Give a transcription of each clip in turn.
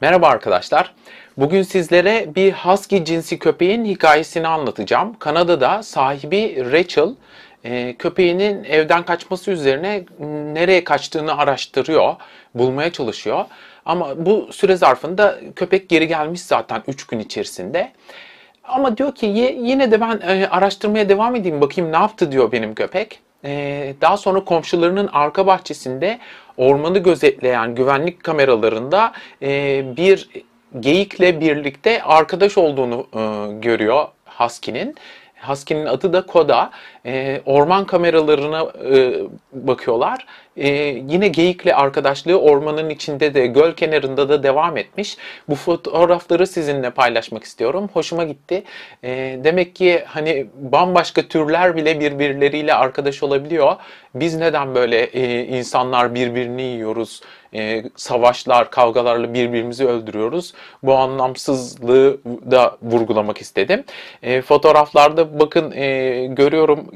Merhaba arkadaşlar. Bugün sizlere bir husky cinsi köpeğin hikayesini anlatacağım. Kanada'da sahibi Rachel e, köpeğinin evden kaçması üzerine nereye kaçtığını araştırıyor, bulmaya çalışıyor. Ama bu süre zarfında köpek geri gelmiş zaten 3 gün içerisinde. Ama diyor ki yine de ben e, araştırmaya devam edeyim bakayım ne yaptı diyor benim köpek. Ee, daha sonra komşularının arka bahçesinde ormanı gözetleyen güvenlik kameralarında e, bir geyikle birlikte arkadaş olduğunu e, görüyor Husky'nin Husky'nin adı da Koda. E, orman kameralarına e, bakıyorlar. E, yine geyikle arkadaşlığı ormanın içinde de göl kenarında da devam etmiş. Bu fotoğrafları sizinle paylaşmak istiyorum. Hoşuma gitti. E, demek ki hani bambaşka türler bile birbirleriyle arkadaş olabiliyor. Biz neden böyle e, insanlar birbirini yiyoruz, e, savaşlar, kavgalarla birbirimizi öldürüyoruz? Bu anlamsızlığı da vurgulamak istedim. E, fotoğraflarda bakın e, görüyorum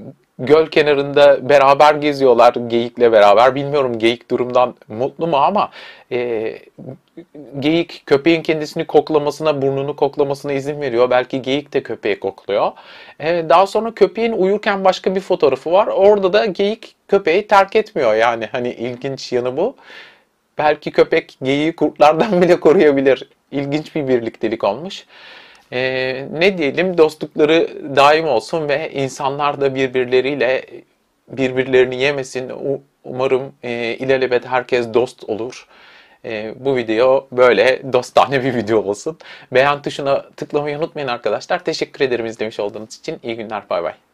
göl kenarında beraber geziyorlar geyikle beraber. Bilmiyorum geyik durumdan mutlu mu ama e, geyik köpeğin kendisini koklamasına, burnunu koklamasına izin veriyor. Belki geyik de köpeği kokluyor. E, daha sonra köpeğin uyurken başka bir fotoğrafı var. Orada da geyik köpeği terk etmiyor. Yani hani ilginç yanı bu. Belki köpek geyiği kurtlardan bile koruyabilir. İlginç bir birliktelik olmuş e, ne diyelim dostlukları daim olsun ve insanlar da birbirleriyle birbirlerini yemesin. Umarım e, ilelebet herkes dost olur. E, bu video böyle dostane bir video olsun. Beğen tuşuna tıklamayı unutmayın arkadaşlar. Teşekkür ederim izlemiş olduğunuz için. İyi günler. Bay bay.